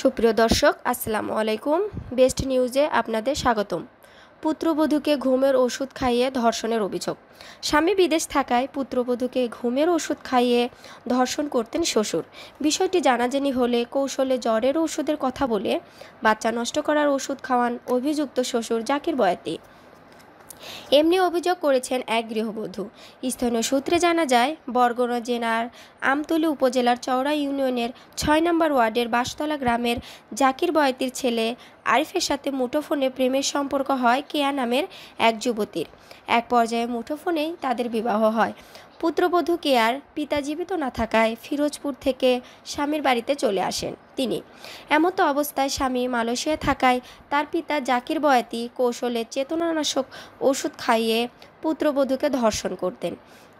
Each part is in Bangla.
সুপ্রিয় দর্শক আসসালামু আলাইকুম বেস্ট নিউজে আপনাদের স্বাগতম পুত্রবধূকে ঘুমের ওষুধ খাইয়ে ধর্ষণের অভিযোগ স্বামী বিদেশ থাকায় পুত্রবধূকে ঘুমের ওষুধ খাইয়ে ধর্ষণ করতেন শ্বশুর বিষয়টি জানাজানি হলে কৌশলে জ্বরের ওষুধের কথা বলে বাচ্চা নষ্ট করার ওষুধ খাওয়ান অভিযুক্ত শ্বশুর জাকির বয়াতি এমনি অভিযোগ করেছেন এক গৃহবধূ স্থানীয় সূত্রে জানা যায় বরগুনা জেলার আমতলী উপজেলার চওড়া ইউনিয়নের ছয় নম্বর ওয়ার্ডের বাসতলা গ্রামের জাকির বয়তির ছেলে আরিফের সাথে মুঠোফোনে প্রেমের সম্পর্ক হয় কেয়া নামের এক যুবতীর এক পর্যায়ে মুঠোফোনেই তাদের বিবাহ হয় পুত্রবধূ আর পিতা জীবিত না থাকায় ফিরোজপুর থেকে স্বামীর বাড়িতে চলে আসেন তিনি এমতো অবস্থায় স্বামী মালয়েশিয়ায় থাকায় তার পিতা জাকির বয়াতি কৌশলে চেতনানাশক ওষুধ খাইয়ে পুত্রবধূকে ধর্ষণ করতেন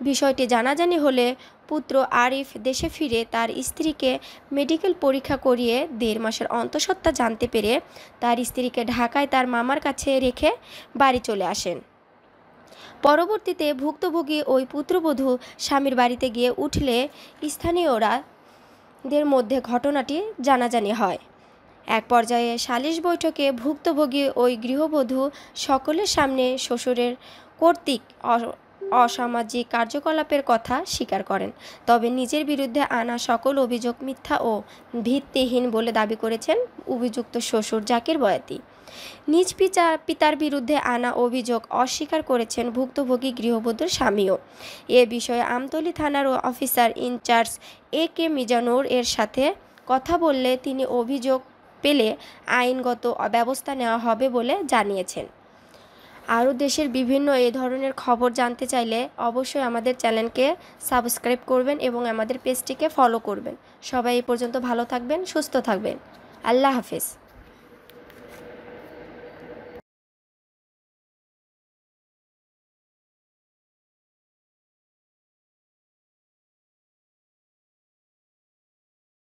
বিষয়টি জানাজানি হলে পুত্র আরিফ দেশে ফিরে তার স্ত্রীকে মেডিকেল পরীক্ষা করিয়ে দেড় মাসের অন্তঃসত্ত্বা জানতে পেরে তার স্ত্রীকে ঢাকায় তার মামার কাছে রেখে বাড়ি চলে আসেন পরবর্তীতে ভুক্তভোগী ওই পুত্রবধূ স্বামীর বাড়িতে গিয়ে উঠলে স্থানীয়রা দের মধ্যে ঘটনাটি জানাজানি হয় এক পর্যায়ে সালিশ বৈঠকে ভুক্তভোগী ওই গৃহবধূ সকলের সামনে শ্বশুরের কর্তৃক অসামাজিক কার্যকলাপের কথা স্বীকার করেন তবে নিজের বিরুদ্ধে আনা সকল অভিযোগ মিথ্যা ও ভিত্তিহীন বলে দাবি করেছেন অভিযুক্ত শ্বশুর জাকির বয়াতি নিজ পিতা পিতার বিরুদ্ধে আনা অভিযোগ অস্বীকার করেছেন ভুক্তভোগী গৃহবধূর স্বামীও এ বিষয়ে আমতলী থানার officer in charge A K Mizanur এর সাথে কথা বললে তিনি অভিযোগ পেলে আইনগত ব্যবস্থা নেওয়া হবে বলে জানিয়েছেন আরও দেশের বিভিন্ন এ ধরনের খবর জানতে চাইলে অবশ্যই আমাদের চ্যানেলকে সাবস্ক্রাইব করবেন এবং আমাদের পেজটিকে ফলো করবেন সবাই এ পর্যন্ত ভালো থাকবেন সুস্থ থাকবেন আল্লাহ হাফেজ